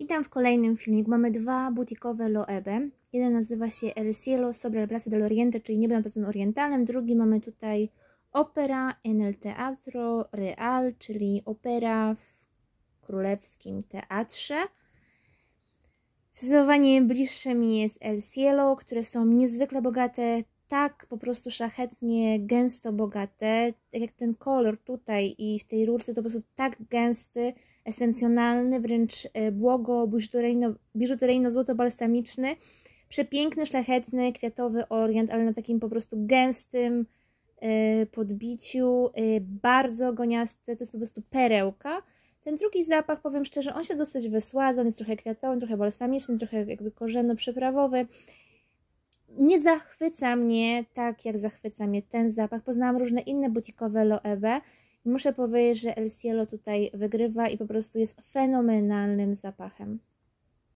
Witam w kolejnym filmiku. Mamy dwa butikowe Loebe. Jeden nazywa się El Cielo sobre la Plaza del Oriente, czyli niebo nad Placą Orientalnym. Drugi mamy tutaj Opera en el Teatro Real, czyli opera w Królewskim Teatrze. Zdecydowanie bliższe mi jest El Cielo, które są niezwykle bogate tak po prostu szlachetnie, gęsto bogate, tak jak ten kolor tutaj i w tej rurce, to po prostu tak gęsty, esencjonalny, wręcz e, błogo, biżuteryjno-złoto-balsamiczny, przepiękny, szlachetny, kwiatowy orient, ale na takim po prostu gęstym e, podbiciu, e, bardzo goniasty to jest po prostu perełka. Ten drugi zapach, powiem szczerze, on się dosyć wysładza, on jest trochę kwiatowy, trochę balsamiczny, trochę jakby korzeno-przyprawowy, nie zachwyca mnie tak, jak zachwyca mnie ten zapach. Poznałam różne inne butikowe Loewe i muszę powiedzieć, że El Cielo tutaj wygrywa i po prostu jest fenomenalnym zapachem.